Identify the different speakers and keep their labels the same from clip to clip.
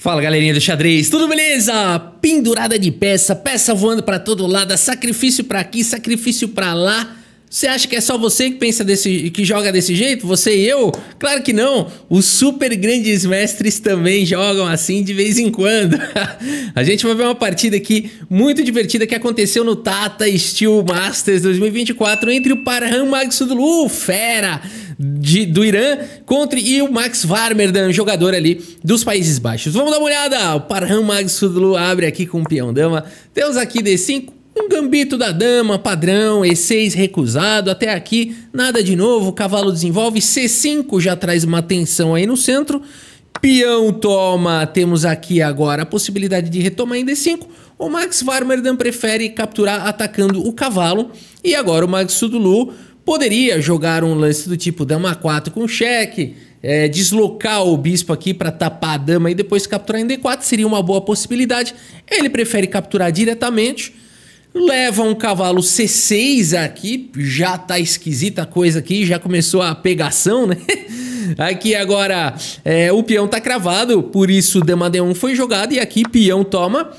Speaker 1: Fala galerinha do xadrez, tudo beleza? Pendurada de peça, peça voando para todo lado, sacrifício para aqui, sacrifício para lá. Você acha que é só você que pensa desse, que joga desse jeito? Você e eu? Claro que não. Os super grandes mestres também jogam assim de vez em quando. a gente vai ver uma partida aqui muito divertida que aconteceu no Tata Steel Masters 2024 entre o Parham Magsudlu, fera de, do Irã contra e o Max Varmerdan, né, jogador ali dos Países Baixos. Vamos dar uma olhada. O Parham Magsudlu abre aqui com o peão dama. Temos aqui D5, um gambito da dama, padrão, E6 recusado, até aqui nada de novo, cavalo desenvolve, C5 já traz uma tensão aí no centro, peão toma, temos aqui agora a possibilidade de retomar em D5, o Max Varmerdan né, prefere capturar atacando o cavalo, e agora o Max Sudulu Poderia jogar um lance do tipo dama 4 com cheque, é, deslocar o bispo aqui para tapar a dama e depois capturar em D4 seria uma boa possibilidade. Ele prefere capturar diretamente. Leva um cavalo C6 aqui, já tá esquisita a coisa aqui, já começou a pegação, né? Aqui agora é, o peão tá cravado, por isso dama D1 foi jogada e aqui peão toma.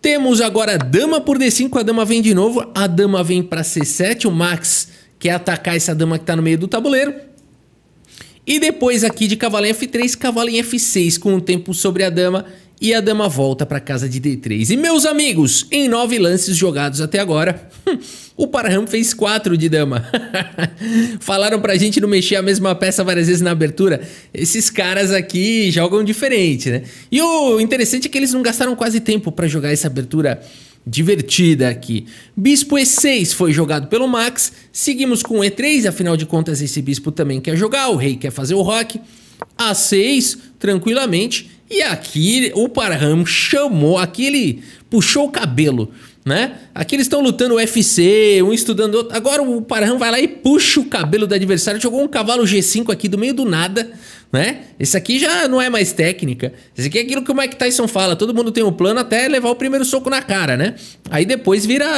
Speaker 1: Temos agora dama por D5, a dama vem de novo, a dama vem para C7, o Max que é atacar essa dama que está no meio do tabuleiro. E depois aqui de cavalo em F3, cavalo em F6 com o tempo sobre a dama e a dama volta para casa de D3. E meus amigos, em nove lances jogados até agora, o Parham fez quatro de dama. Falaram para a gente não mexer a mesma peça várias vezes na abertura. Esses caras aqui jogam diferente, né? E o interessante é que eles não gastaram quase tempo para jogar essa abertura divertida aqui. Bispo E6 foi jogado pelo Max. Seguimos com E3, afinal de contas esse bispo também quer jogar, o rei quer fazer o rock. A6, tranquilamente. E aqui o Parham chamou, aqui ele puxou o cabelo, né? Aqui eles estão lutando UFC, um estudando outro. Agora o Parham vai lá e puxa o cabelo do adversário, jogou um cavalo G5 aqui do meio do nada né? Esse aqui já não é mais técnica. Esse aqui é aquilo que o Mike Tyson fala: todo mundo tem um plano até levar o primeiro soco na cara, né? Aí depois vira.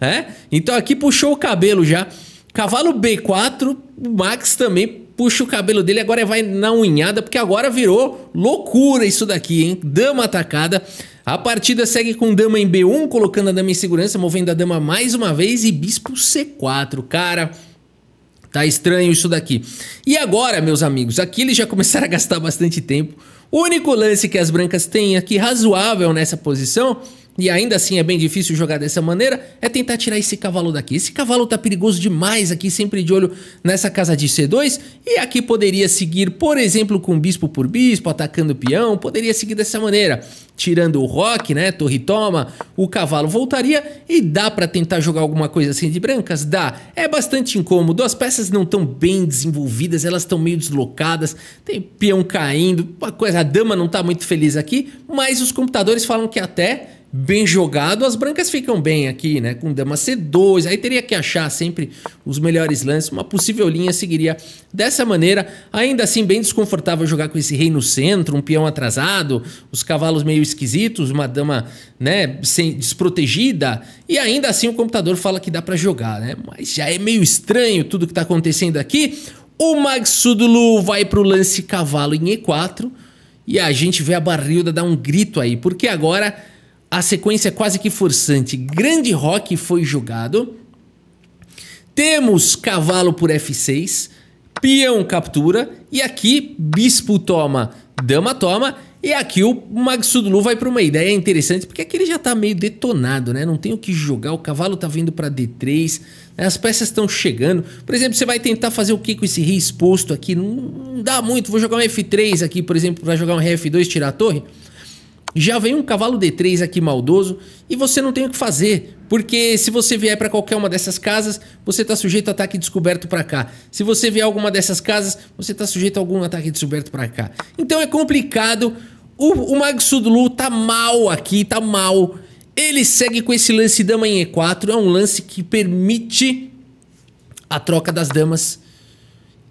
Speaker 1: né? Então aqui puxou o cabelo já. Cavalo B4, o Max também puxa o cabelo dele, agora vai na unhada, porque agora virou loucura isso daqui, hein? Dama atacada. A partida segue com dama em B1, colocando a dama em segurança, movendo a dama mais uma vez e bispo C4. Cara, Tá estranho isso daqui. E agora, meus amigos, aqui eles já começaram a gastar bastante tempo. O único lance que as brancas têm aqui razoável nessa posição e ainda assim é bem difícil jogar dessa maneira, é tentar tirar esse cavalo daqui. Esse cavalo tá perigoso demais aqui, sempre de olho nessa casa de C2, e aqui poderia seguir, por exemplo, com bispo por bispo, atacando peão, poderia seguir dessa maneira, tirando o rock, né, torre toma, o cavalo voltaria, e dá para tentar jogar alguma coisa assim de brancas? Dá. É bastante incômodo, as peças não estão bem desenvolvidas, elas estão meio deslocadas, tem peão caindo, uma coisa, a dama não tá muito feliz aqui, mas os computadores falam que até bem jogado, as brancas ficam bem aqui, né? Com dama C2, aí teria que achar sempre os melhores lances. Uma possível linha seguiria dessa maneira. Ainda assim, bem desconfortável jogar com esse rei no centro, um peão atrasado, os cavalos meio esquisitos, uma dama, né, sem, desprotegida. E ainda assim, o computador fala que dá para jogar, né? Mas já é meio estranho tudo que tá acontecendo aqui. O Magsudulu vai pro lance cavalo em E4 e a gente vê a Barrilda dar um grito aí, porque agora a sequência é quase que forçante. Grande Rock foi jogado. Temos cavalo por F6, peão captura e aqui bispo toma, dama toma e aqui o Mago vai para uma ideia interessante, porque aqui ele já está meio detonado, né? Não tem o que jogar, o cavalo está vindo para D3, né? as peças estão chegando. Por exemplo, você vai tentar fazer o que com esse rei exposto aqui? Não, não dá muito, vou jogar um F3 aqui, por exemplo, para jogar um rei F2 tirar a torre já vem um cavalo D3 aqui maldoso e você não tem o que fazer, porque se você vier para qualquer uma dessas casas, você está sujeito a ataque descoberto para cá. Se você vier alguma dessas casas, você está sujeito a algum ataque descoberto para cá. Então é complicado. O, o Mago Sudlu tá mal aqui, tá mal. Ele segue com esse lance dama em E4, é um lance que permite a troca das damas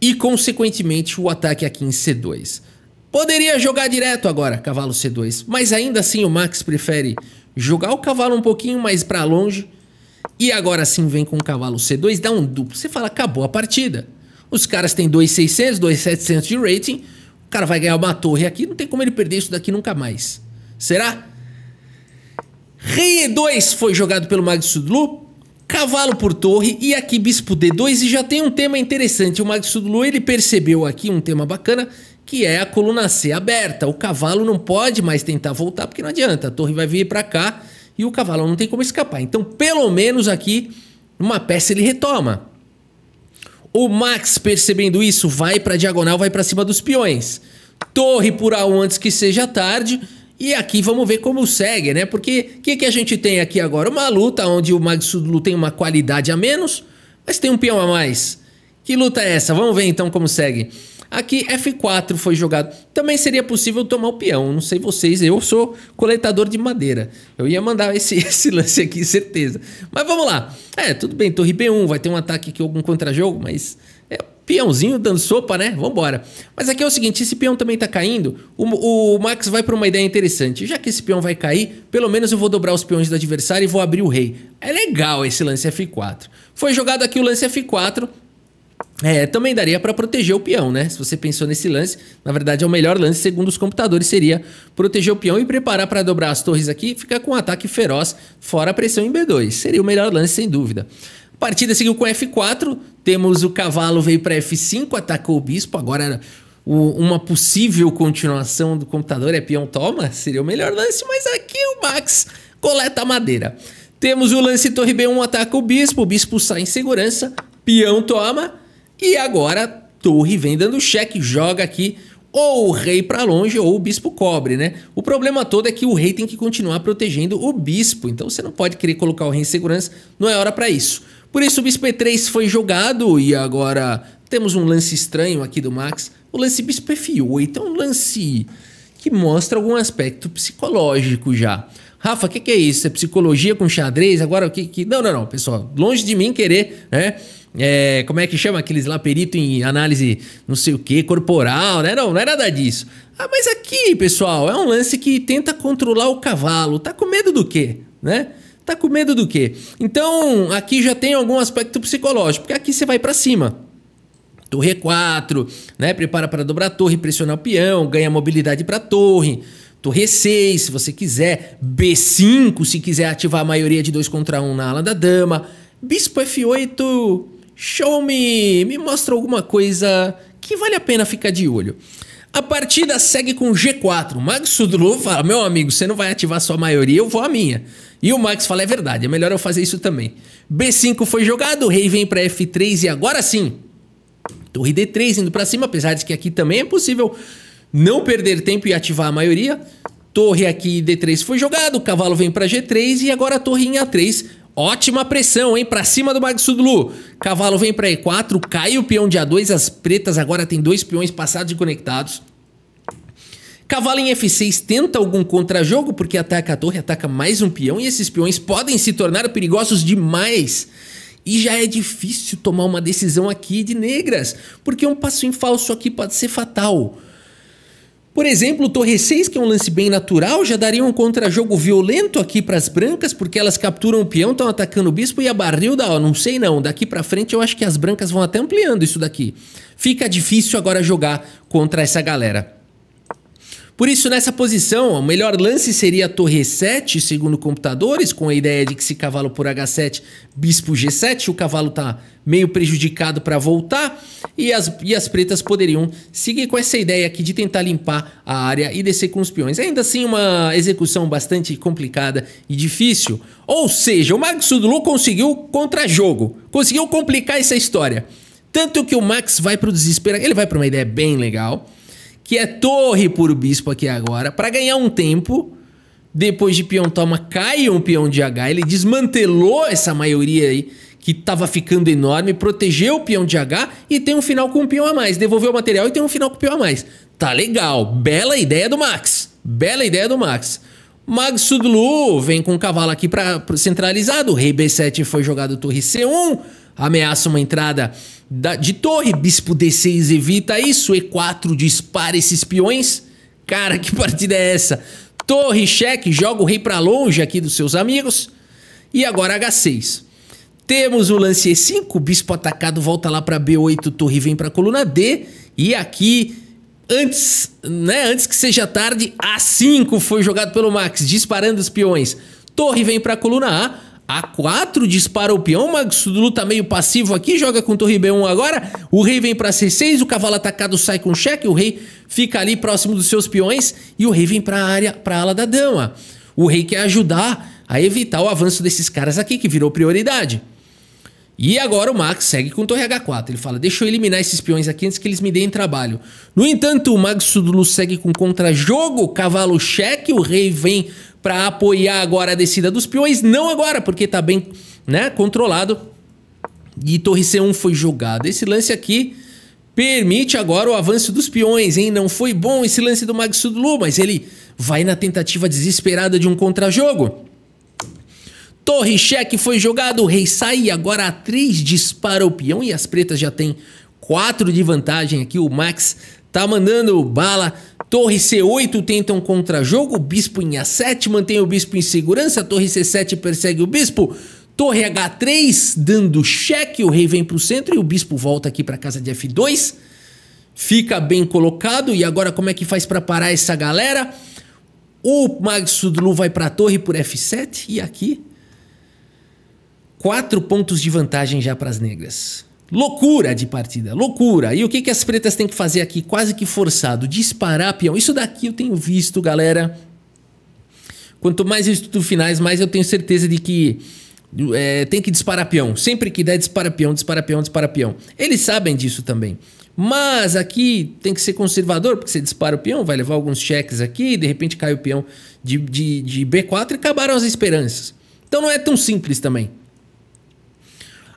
Speaker 1: e, consequentemente, o ataque aqui em C2. Poderia jogar direto agora, cavalo C2, mas ainda assim o Max prefere jogar o cavalo um pouquinho mais para longe e agora sim vem com o cavalo C2, dá um duplo. Você fala, acabou a partida. Os caras têm 2.600, 2.700 de rating, o cara vai ganhar uma torre aqui, não tem como ele perder isso daqui nunca mais. Será? Rei E2 foi jogado pelo Max Sudlu, cavalo por torre e aqui bispo D2 e já tem um tema interessante. O Max Sudlu ele percebeu aqui um tema bacana que é a coluna C aberta. O cavalo não pode mais tentar voltar porque não adianta, a torre vai vir para cá e o cavalo não tem como escapar. Então, pelo menos aqui, uma peça ele retoma. O Max, percebendo isso, vai para diagonal, vai para cima dos peões. Torre por A1 antes que seja tarde. E aqui vamos ver como segue, né? Porque o que, que a gente tem aqui agora? Uma luta onde o Magsudlu tem uma qualidade a menos, mas tem um peão a mais. Que luta é essa? Vamos ver então como segue. Aqui F4 foi jogado. Também seria possível tomar o peão. Não sei vocês, eu sou coletador de madeira. Eu ia mandar esse, esse lance aqui, certeza. Mas vamos lá. É, tudo bem, torre B1, vai ter um ataque aqui, algum contra-jogo, mas... É peãozinho dando sopa, né? Vambora. Mas aqui é o seguinte, esse peão também tá caindo. O, o Max vai pra uma ideia interessante. Já que esse peão vai cair, pelo menos eu vou dobrar os peões do adversário e vou abrir o rei. É legal esse lance F4. Foi jogado aqui o lance F4, é, também daria para proteger o peão, né? Se você pensou nesse lance, na verdade é o melhor lance segundo os computadores seria proteger o peão e preparar para dobrar as torres aqui e ficar com um ataque feroz fora a pressão em B2. Seria o melhor lance sem dúvida. A partida seguiu com F4, temos o cavalo veio para F5, atacou o bispo, agora o, uma possível continuação do computador é peão toma, seria o melhor lance, mas aqui o Max coleta a madeira. Temos o lance torre B1 ataca o bispo, o bispo sai em segurança, peão toma e agora, torre vem dando cheque, joga aqui ou o rei para longe ou o bispo cobre, né? O problema todo é que o rei tem que continuar protegendo o bispo, então você não pode querer colocar o rei em segurança, não é hora para isso. Por isso o bispo e3 foi jogado e agora temos um lance estranho aqui do Max, o lance bispo f8, é um lance que mostra algum aspecto psicológico já. Rafa, o que, que, é isso? É psicologia com xadrez? Agora o que, que... Não, não, não, pessoal, longe de mim querer, né? É, como é que chama aqueles lá, perito em análise não sei o que, corporal, né? Não, não é nada disso. Ah, mas aqui, pessoal, é um lance que tenta controlar o cavalo. Tá com medo do quê, né? Tá com medo do quê? Então, aqui já tem algum aspecto psicológico, porque aqui você vai para cima. Torre 4, né? Prepara para dobrar a torre, pressionar o peão, ganha mobilidade para torre. Torre 6, se você quiser. B5, se quiser ativar a maioria de 2 contra 1 um na ala da dama. Bispo F8, Show me! Me mostra alguma coisa que vale a pena ficar de olho. A partida segue com G4. O Max Sudlu fala: Meu amigo, você não vai ativar sua maioria, eu vou a minha. E o Max fala: É verdade, é melhor eu fazer isso também. B5 foi jogado, o rei vem para F3 e agora sim. Torre D3 indo para cima, apesar de que aqui também é possível não perder tempo e ativar a maioria. Torre aqui D3 foi jogado, o cavalo vem para G3 e agora a torre em A3. Ótima pressão, hein? Pra cima do Magsudlu. Cavalo vem pra E4, cai o peão de A2. As pretas agora tem dois peões passados e conectados. Cavalo em F6 tenta algum contrajogo, porque ataca a torre, ataca mais um peão. E esses peões podem se tornar perigosos demais. E já é difícil tomar uma decisão aqui de negras, porque um passo em falso aqui pode ser fatal. Por exemplo, o Torre 6, que é um lance bem natural, já daria um contra-jogo violento aqui para as brancas, porque elas capturam o peão, estão atacando o bispo e a Da ó, não sei não, daqui para frente eu acho que as brancas vão até ampliando isso daqui. Fica difícil agora jogar contra essa galera. Por isso, nessa posição, o melhor lance seria a torre 7, segundo computadores, com a ideia de que se cavalo por H7, bispo G7, o cavalo está meio prejudicado para voltar, e as, e as pretas poderiam seguir com essa ideia aqui de tentar limpar a área e descer com os peões. Ainda assim, uma execução bastante complicada e difícil. Ou seja, o Max Sudulu conseguiu contra-jogo, conseguiu complicar essa história. Tanto que o Max vai para o desespero, ele vai para uma ideia bem legal, que é torre por bispo aqui agora, para ganhar um tempo. Depois de peão toma, cai um peão de H. Ele desmantelou essa maioria aí que estava ficando enorme, protegeu o peão de H e tem um final com um peão a mais. Devolveu o material e tem um final com um peão a mais. Tá legal. Bela ideia do Max. Bela ideia do Max. Mag Sudlu vem com o cavalo aqui para centralizado. Rei B7 foi jogado torre C1 ameaça uma entrada da, de torre, bispo D6 evita isso, E4 dispara esses peões. Cara, que partida é essa? Torre, cheque, joga o rei para longe aqui dos seus amigos. E agora H6. Temos o lance E5, bispo atacado volta lá para B8, torre vem para coluna D. E aqui, antes, né, antes que seja tarde, A5 foi jogado pelo Max, disparando os peões. Torre vem para coluna A, a4, dispara o peão, o Mago tá meio passivo aqui, joga com torre B1 agora, o rei vem pra C6, o cavalo atacado sai com cheque, o rei fica ali próximo dos seus peões e o rei vem pra área, pra ala da dama. O rei quer ajudar a evitar o avanço desses caras aqui, que virou prioridade. E agora o Max segue com Torre H4. Ele fala: Deixa eu eliminar esses peões aqui antes que eles me deem trabalho. No entanto, o Max Sudulu segue com contra-jogo, cavalo cheque. O rei vem para apoiar agora a descida dos peões. Não agora, porque tá bem né, controlado. E Torre C1 foi jogada. Esse lance aqui permite agora o avanço dos peões, hein? Não foi bom esse lance do Max Sudulu, mas ele vai na tentativa desesperada de um contra-jogo. Torre cheque foi jogado, o rei sai agora a 3 dispara o peão e as pretas já tem 4 de vantagem aqui. O Max tá mandando bala. Torre C8 tentam um contra-jogo, bispo em A7 mantém o bispo em segurança, torre C7 persegue o bispo. Torre H3 dando cheque, o rei vem para o centro e o bispo volta aqui para casa de F2. Fica bem colocado e agora como é que faz para parar essa galera? O Max Sudlu vai para a torre por F7 e aqui Quatro pontos de vantagem já para as negras. Loucura de partida, loucura. E o que, que as pretas têm que fazer aqui? Quase que forçado, disparar peão. Isso daqui eu tenho visto, galera. Quanto mais eu estudo finais, mais eu tenho certeza de que é, tem que disparar peão. Sempre que der, dispara peão, dispara peão, dispara peão. Eles sabem disso também. Mas aqui tem que ser conservador, porque você dispara o peão, vai levar alguns cheques aqui, de repente cai o peão de, de, de B4 e acabaram as esperanças. Então não é tão simples também.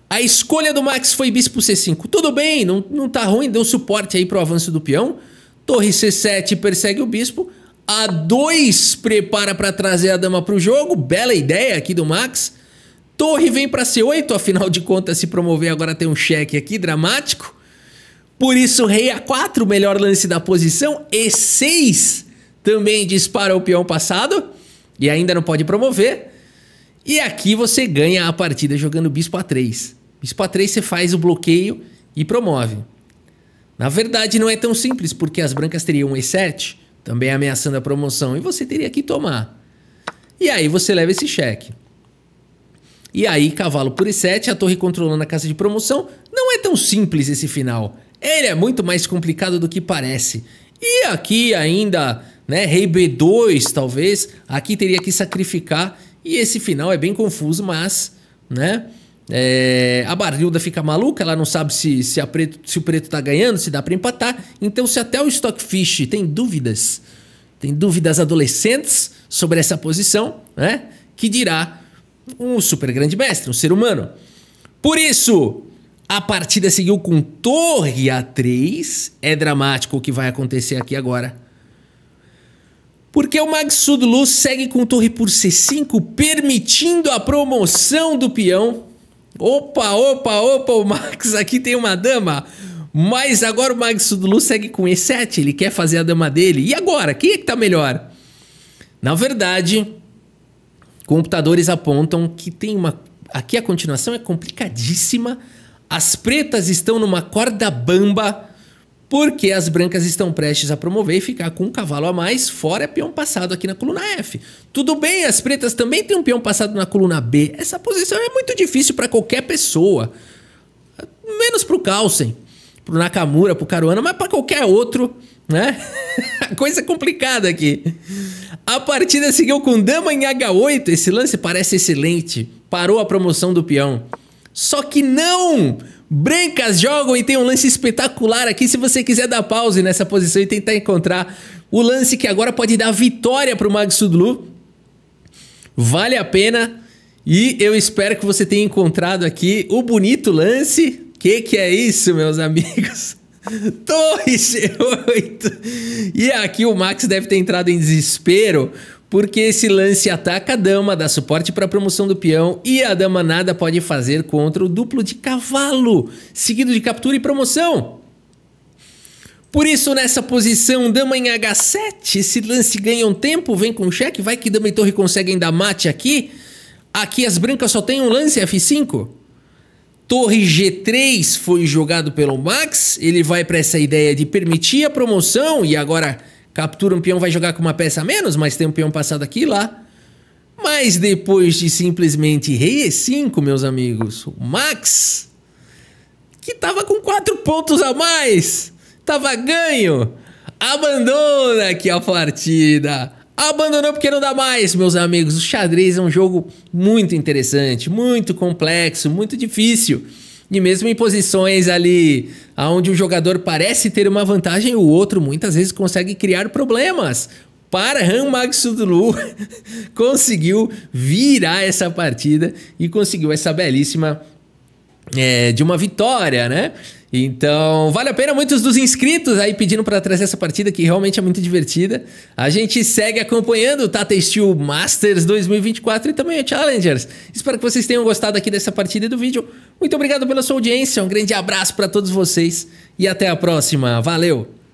Speaker 1: A escolha do Max foi bispo C5. Tudo bem, não, não tá ruim, deu suporte aí pro avanço do peão. Torre C7 persegue o bispo. A2 prepara para trazer a dama pro jogo. Bela ideia aqui do Max. Torre vem para C8, afinal de contas se promover agora tem um cheque aqui dramático. Por isso, rei A4, melhor lance da posição. E6 também dispara o peão passado. E ainda não pode promover. E aqui você ganha a partida jogando bispo a3. Bispo a3 você faz o bloqueio e promove. Na verdade não é tão simples, porque as brancas teriam e7, também ameaçando a promoção, e você teria que tomar. E aí você leva esse cheque. E aí, cavalo por e7, a torre controlando a casa de promoção. Não é tão simples esse final. Ele é muito mais complicado do que parece. E aqui ainda, né, rei b2 talvez, aqui teria que sacrificar e esse final é bem confuso, mas, né? É, a Barilda fica maluca, ela não sabe se, se, preto, se o preto tá ganhando, se dá para empatar. Então, se até o Stockfish tem dúvidas, tem dúvidas adolescentes sobre essa posição, né? Que dirá um super grande mestre, um ser humano. Por isso, a partida seguiu com torre a 3. É dramático o que vai acontecer aqui agora porque o Magsudo Lu segue com torre por C5, permitindo a promoção do peão. Opa, opa, opa, o Max aqui tem uma dama. Mas agora o Magsudo Lu segue com E7, ele quer fazer a dama dele. E agora, quem é que tá melhor? Na verdade, computadores apontam que tem uma... Aqui a continuação é complicadíssima. As pretas estão numa corda bamba porque as brancas estão prestes a promover e ficar com um cavalo a mais, fora é peão passado aqui na coluna F. Tudo bem, as pretas também têm um peão passado na coluna B. Essa posição é muito difícil para qualquer pessoa. Menos para o Carlsen, para o Nakamura, para o Caruana, mas para qualquer outro, né? Coisa é complicada aqui. A partida seguiu com dama em H8. Esse lance parece excelente. Parou a promoção do peão. Só que não! Não! Brancas jogam e tem um lance espetacular aqui. Se você quiser dar pause nessa posição e tentar encontrar o lance que agora pode dar vitória para o Magsudlu, vale a pena. E eu espero que você tenha encontrado aqui o bonito lance. Que que é isso, meus amigos? Torre g 8 E aqui o Max deve ter entrado em desespero, porque esse lance ataca a dama, dá suporte para a promoção do peão e a dama nada pode fazer contra o duplo de cavalo, seguido de captura e promoção. Por isso, nessa posição, dama em H7, esse lance ganha um tempo, vem com cheque, vai que dama e torre conseguem dar mate aqui. Aqui as brancas só tem um lance, F5. Torre G3 foi jogado pelo Max, ele vai para essa ideia de permitir a promoção e agora captura um peão, vai jogar com uma peça a menos, mas tem um peão passado aqui e lá. Mas depois de simplesmente rei e5, meus amigos, o Max, que tava com 4 pontos a mais, tava ganho, abandona aqui a partida. Abandonou porque não dá mais, meus amigos. O xadrez é um jogo muito interessante, muito complexo, muito difícil. E mesmo em posições ali onde o jogador parece ter uma vantagem, o outro muitas vezes consegue criar problemas. Han Magsudlu conseguiu virar essa partida e conseguiu essa belíssima é, de uma vitória, né? Então, vale a pena muitos dos inscritos aí pedindo para trazer essa partida que realmente é muito divertida. A gente segue acompanhando o Tata Steel Masters 2024 e também o Challengers. Espero que vocês tenham gostado aqui dessa partida e do vídeo. Muito obrigado pela sua audiência, um grande abraço para todos vocês e até a próxima. Valeu!